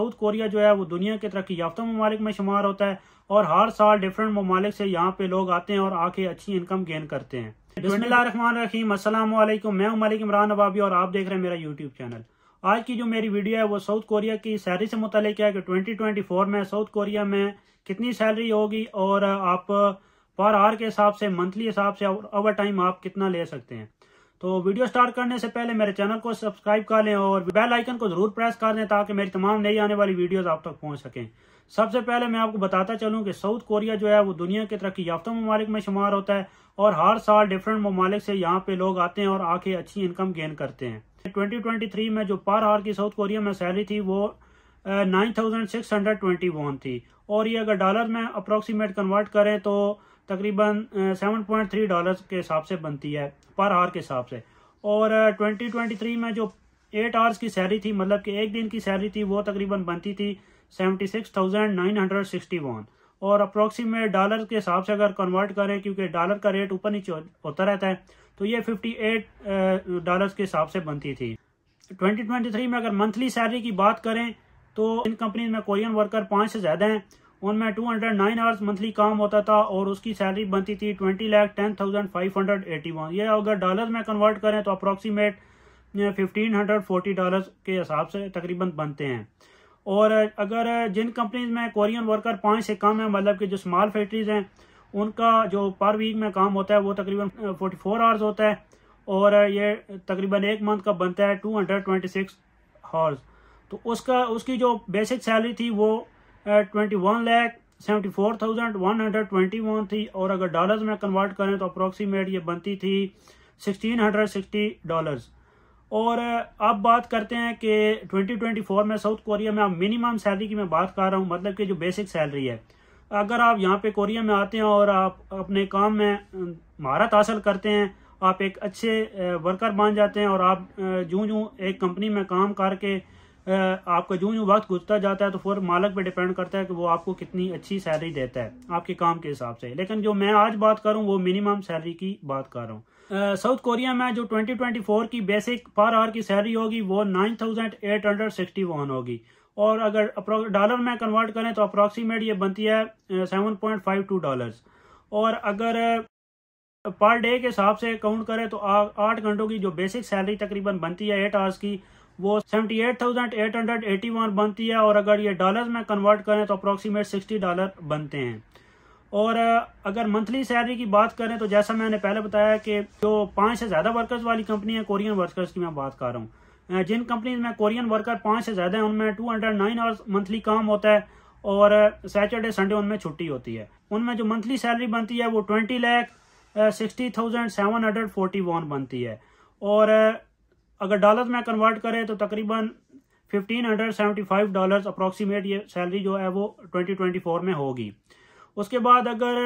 south Korea जो है वो दुनिया के तरक्की याफ्ता ममालिक में शुमार होता है और हर साल डिफरेंट ममालिक से यहाँ पे लोग आते हैं और आके अच्छी इनकम गेन करते हैं अस्सलाम वालेकुम मैं हूं मलिक इमरान अबाबी और आप देख रहे हैं मेरा यूट्यूब चैनल आज की जो मेरी वीडियो है वो साउथ कोरिया की सैलरी से मुतलिक है कि 2024 में साउथ कोरिया में कितनी सैलरी होगी और आप पर आर के हिसाब से मंथली हिसाब से ओवर टाइम आप कितना ले सकते हैं तो वीडियो स्टार्ट करने से पहले मेरे चैनल को सब्सक्राइब कर लें और बेल आइकन को जरूर प्रेस कर दें ताकि मेरी तमाम नई आने वाली वीडियोस आप तक पहुंच सकें सबसे पहले मैं आपको बताता चलूं कि साउथ कोरिया जो है वो दुनिया के तरक्की याफ्ता ममालिक में शुमार होता है और हर साल डिफरेंट ममालिक से यहाँ पे लोग आते हैं और आके अच्छी इनकम गेन करते हैं थ्री में जो पर हार की साउथ कोरिया में सैलरी थी वो nine thousand six hundred twenty one थी और ये अगर डॉलर में अप्रोक्सीमेट कन्वर्ट करें तो तकरीबन सेवन पॉइंट थ्री डॉलर के हिसाब से बनती है पर आवर के हिसाब से और ट्वेंटी ट्वेंटी थ्री में जो एट आवर्स की सैलरी थी मतलब कि एक दिन की सैलरी थी वो तकरीबन बनती थी seventy six thousand nine hundred sixty one और अप्रोक्सीमेट डॉलर के हिसाब से अगर कन्वर्ट करें क्योंकि डॉलर का रेट ऊपर नीचे होता रहता है तो ये फिफ्टी एट डॉलर के हिसाब से बनती थी ट्वेंटी ट्वेंटी थ्री में अगर मंथली सैलरी की बात करें तो इन कंपनीज में कोरियन वर्कर पाँच से ज़्यादा हैं उनमें 209 आवर्स मंथली काम होता था और उसकी सैलरी बनती थी twenty lakh ten thousand five hundred eighty one ये अगर डॉलर में कन्वर्ट करें तो approximate fifteen hundred forty dollar के हिसाब से तकरीबन बनते हैं और अगर जिन कंपनीज में कोरियन वर्कर पाँच से कम है मतलब कि जो स्मॉल फैक्ट्रीज हैं उनका जो पर वीक में काम होता है वो तकरीबन फोर्टी फोर आवर्स होता है और ये तकरीबन एक मंथ का बनता है two hundred twenty six hours तो उसका उसकी जो बेसिक सैलरी थी वो twenty one lakh seventy four thousand one hundred twenty one थी और अगर डॉलर्स में कन्वर्ट करें तो अप्रोक्सीमेट ये बनती थी सिक्सटीन हंड्रेड सिक्सटी डॉलर्स और अब बात करते हैं कि ट्वेंटी ट्वेंटी फोर में साउथ कोरिया में आप मिनिमम सैलरी की मैं बात कर रहा हूँ मतलब कि जो बेसिक सैलरी है अगर आप यहाँ पे कोरिया में आते हैं और आप अपने काम में महारत हासिल करते हैं आप एक अच्छे वर्कर बन जाते हैं और आप जू जूँ एक कंपनी में काम करके आपका जो जो वक्त गुजरता जाता है तो फिर मालक पे डिपेंड करता है कि वो आपको कितनी अच्छी सैलरी देता है आपके काम के हिसाब से लेकिन जो मैं आज बात करूँ वो मिनिमम सैलरी की बात कर रहा हूँ साउथ कोरिया में जो 2024 की बेसिक पर आवर की सैलरी होगी वो 9861 होगी और अगर डॉलर में कन्वर्ट करें तो अप्रोक्सीमेट ये बनती है 7.52 डॉलर्स और अगर पर डे के हिसाब से काउंट करें तो आठ घंटों की जो बेसिक सैलरी तकरीबन बनती है एट आवर्स की वो 78,881 बनती है और अगर ये डॉलर्स में कन्वर्ट करें तो अप्रोक्सीमेट 60 डॉलर बनते हैं और अगर मंथली सैलरी की बात करें तो जैसा मैंने पहले बताया कि जो पाँच से ज़्यादा वर्कर्स वाली कंपनी है कोरियन वर्कर्स की मैं बात कर रहा हूँ जिन कंपनीज में कोरियन वर्कर पाँच से ज़्यादा हैं उनमें two hundred nine hours monthly काम होता है और सैटरडे संडे उनमें छुट्टी होती है उनमें जो मंथली सैलरी बनती है वो twenty lakh sixty thousand seven hundred forty one बनती है और अगर डॉलर में कन्वर्ट करें तो तकरीबन 1575 डॉलर्स अप्रॉक्सीमेट ये सैलरी जो है वो 2024 में होगी उसके बाद अगर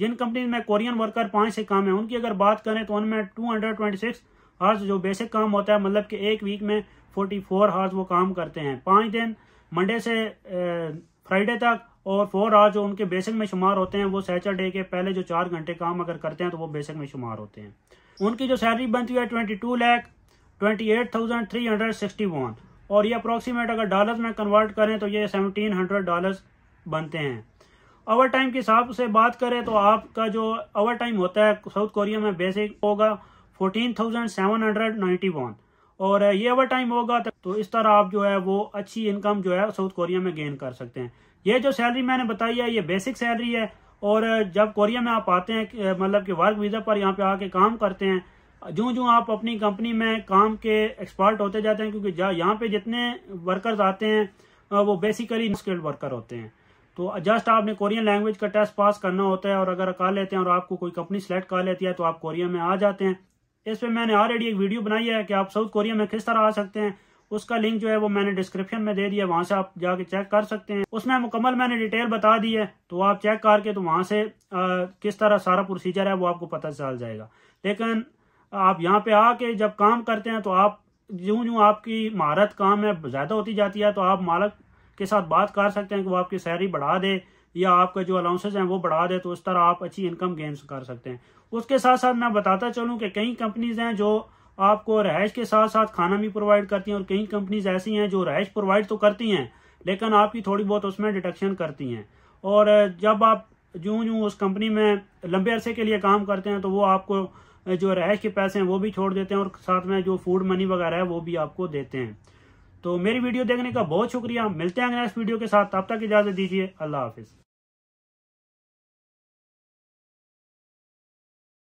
जिन कंपनीज में कोरियन वर्कर पाँच से काम है उनकी अगर बात करें तो उनमें 226 हर्स जो बेसिक काम होता है मतलब कि एक वीक में 44 फोर हर्स वो काम करते हैं पाँच दिन मंडे से फ्राइडे तक और फोर आवर्स जो उनके बेसिक में शुमार होते हैं वो सैटरडे के पहले जो चार घंटे काम अगर करते हैं तो वो बेसिक में शुमार होते हैं उनकी जो सैलरी बनती है ट्वेंटी टू लैख 28,361 और ये अप्रोक्सीमेट अगर डॉलर्स में कन्वर्ट करें तो ये 1700 डॉलर्स बनते हैं ओवर टाइम के हिसाब से बात करें तो आपका जो ओवर टाइम होता है साउथ कोरिया में बेसिक होगा 14,791 और ये ओवर टाइम होगा तो, तो इस तरह आप जो है वो अच्छी इनकम जो है साउथ कोरिया में गेन कर सकते हैं ये जो सैलरी मैंने बताई है ये बेसिक सैलरी है और जब कोरिया में आप आते हैं मतलब कि वर्क वीज़ा पर यहाँ पे आके काम करते हैं जो जो आप अपनी कंपनी में काम के एक्सपर्ट होते जाते हैं क्योंकि यहाँ पे जितने वर्कर्स आते हैं वो बेसिकली स्किल्ड वर्कर होते हैं तो जस्ट आपने कोरियन लैंग्वेज का टेस्ट पास करना होता है और अगर कर लेते हैं और आपको कोई कंपनी सेलेक्ट कर लेती है तो आप कोरिया में आ जाते हैं इस पर मैंने ऑलरेडी एक वीडियो बनाई है कि आप साउथ कोरिया में किस तरह आ सकते हैं उसका लिंक जो है वो मैंने डिस्क्रिप्शन में दे दिया वहां से आप जाके चेक कर सकते हैं उसमें मुकम्मल मैंने डिटेल बता दी है तो आप चेक करके तो वहां से आ, किस तरह सारा प्रोसीजर है वो आपको पता चल जाएगा लेकिन आप यहाँ पे आके जब काम करते हैं तो आप जो यूं आपकी महारत काम है ज़्यादा होती जाती है तो आप मालक के साथ बात कर सकते हैं कि वो आपकी सैलरी बढ़ा दे या आपका जो अलाउंसेज हैं वो बढ़ा दे तो उस तरह आप अच्छी इनकम गेंस कर सकते हैं उसके साथ साथ मैं बताता चलूँ कि कई कंपनीज़ हैं जो आपको रहायश के साथ साथ खाना भी प्रोवाइड करती हैं और कई कंपनीज ऐसी हैं जो रहायश प्रोवाइड तो करती हैं लेकिन आपकी थोड़ी बहुत उसमें डिटेक्शन करती हैं और जब आप जूँ जूँ उस कंपनी में लंबे अरसे के लिए काम करते हैं तो वो आपको जो रहायश के पैसे हैं वो भी छोड़ देते हैं और साथ में जो फूड मनी वगैरह है वो भी आपको देते हैं तो मेरी वीडियो देखने का बहुत शुक्रिया मिलते हैं नेक्स्ट वीडियो के साथ तब तक इजाजत दीजिए अल्लाह हाफिज़